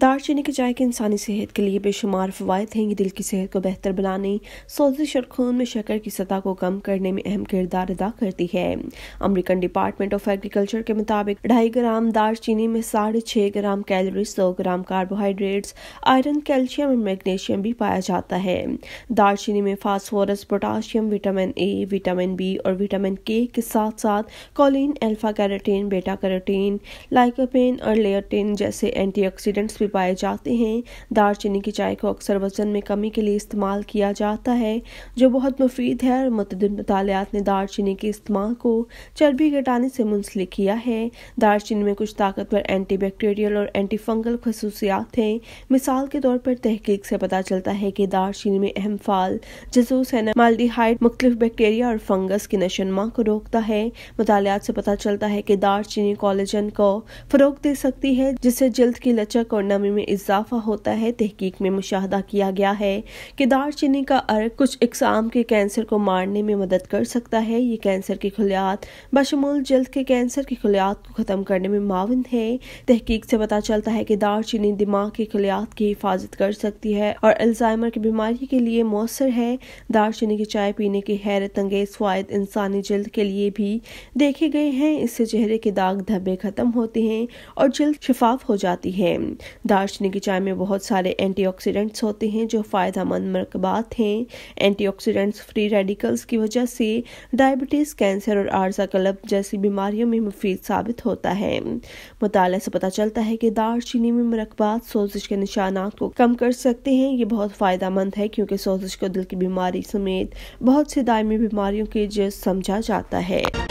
दार चीनी के चाय के इंसानी सेहत के लिए बेशुमार फ़वाद हैं ये दिल की सेहत को बेहतर बनाने सोजिश और खून में शक्कर की सतह को कम करने में अहम किरदार अदा करती है अमेरिकन डिपार्टमेंट ऑफ एग्रीकल्चर के मुताबिक ढाई ग्राम दार चीनी में साढ़े छः ग्राम कैलोरी सौ ग्राम कार्बोहाइड्रेट्स आयरन कैल्शियम और मैग्नीशियम भी पाया जाता है चीनी में phosphorus potassium vitamin A vitamin B और विटामिन के के साथ साथ choline alpha carotene beta carotene lycopene और लेटिन जैसे एंटी भी भी पाए जाते हैं दालचीनी की चाय को अक्सर वजन में कमी के लिए इस्तेमाल किया जाता है जो बहुत मुफीद है और मतदिन मतलब ने दालचीनी के इस्तेमाल को चर्बी घटाने से मुंसलिक किया है दालचीनी में कुछ ताकतवर एंटी बैक्टीरियल और एंटी फंगल खसूसियात हैं मिसाल के तौर पर तहकीक से पता चलता है कि दालचीनी में अहम फाल जसूस है माल्डिहाइड मुख्तफ बैक्टीरिया और फंगस की नशनमा को रोकता है मतलब से पता चलता है कि दालचीनी कॉलेजन को फरोग दे सकती है जिससे जल्द की लचक और न नमी में इजाफा होता है तहकीक में मुशाह किया गया है कि दारचीनी का अर्क कुछ इकसाम के कैंसर को मारने में मदद कर सकता है ये कैंसर की खुलियात बशमूल जल्द के कैंसर की खुलियात को ख़त्म करने में मावन है तहकीक से पता चलता है कि दारचीनी दिमाग की खुलियात की हिफाजत कर सकती है और अल्जाइमर की बीमारी के लिए मौसर है दारचीनी की चाय पीने के हैरत अंगेज फ़ायद इंसानी जल्द के लिए भी देखे गए हैं इससे चेहरे के दाग धब्बे ख़त्म होते हैं और जल्द शिफाफ हो जाती है दालचीनी की चाय में बहुत सारे एंटीऑक्सीडेंट्स होते हैं जो मंद मरकबात हैं एंटीऑक्सीडेंट्स फ्री रेडिकल्स की वजह से डायबिटीज़ कैंसर और आर्जा कलब जैसी बीमारियों में मुफीद साबित होता है मुताल से पता चलता है कि दालचीनी में मरकबात सोजिश के निशाना को कम कर सकते हैं ये बहुत मंद है क्योंकि सोजिश को दिल की बीमारी समेत बहुत सी दायमी बीमारियों के जस समझा जाता है